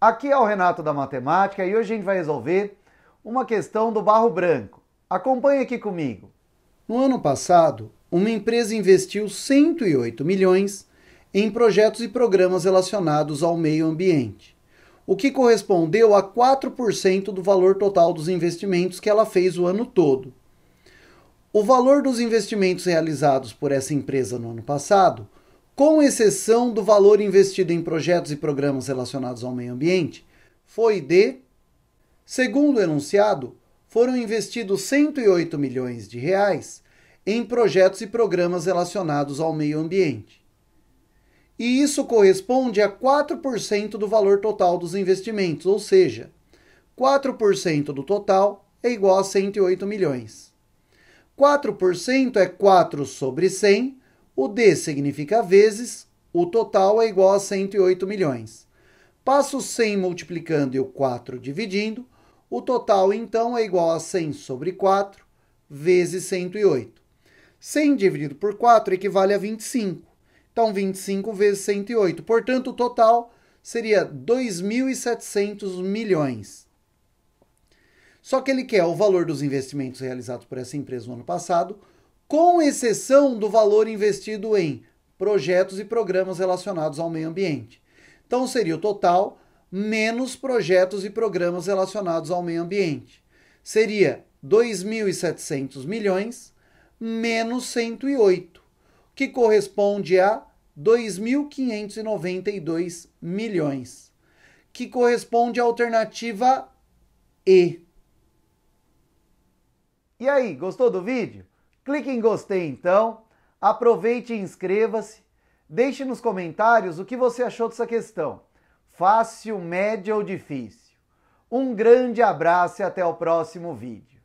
Aqui é o Renato da Matemática e hoje a gente vai resolver uma questão do barro branco. Acompanhe aqui comigo. No ano passado, uma empresa investiu 108 milhões em projetos e programas relacionados ao meio ambiente, o que correspondeu a 4% do valor total dos investimentos que ela fez o ano todo. O valor dos investimentos realizados por essa empresa no ano passado com exceção do valor investido em projetos e programas relacionados ao meio ambiente, foi de, segundo o enunciado, foram investidos 108 milhões de reais em projetos e programas relacionados ao meio ambiente. E isso corresponde a 4% do valor total dos investimentos, ou seja, 4% do total é igual a 108 milhões. 4% é 4 sobre 100, o D significa vezes, o total é igual a 108 milhões. Passo 100 multiplicando e o 4 dividindo, o total então é igual a 100 sobre 4 vezes 108. 100 dividido por 4 equivale a 25. Então, 25 vezes 108. Portanto, o total seria 2.700 milhões. Só que ele quer o valor dos investimentos realizados por essa empresa no ano passado com exceção do valor investido em projetos e programas relacionados ao meio ambiente. Então seria o total menos projetos e programas relacionados ao meio ambiente. Seria 2.700 milhões menos 108, que corresponde a 2.592 milhões, que corresponde à alternativa E. E aí, gostou do vídeo? Clique em gostei então, aproveite e inscreva-se. Deixe nos comentários o que você achou dessa questão. Fácil, média ou difícil? Um grande abraço e até o próximo vídeo.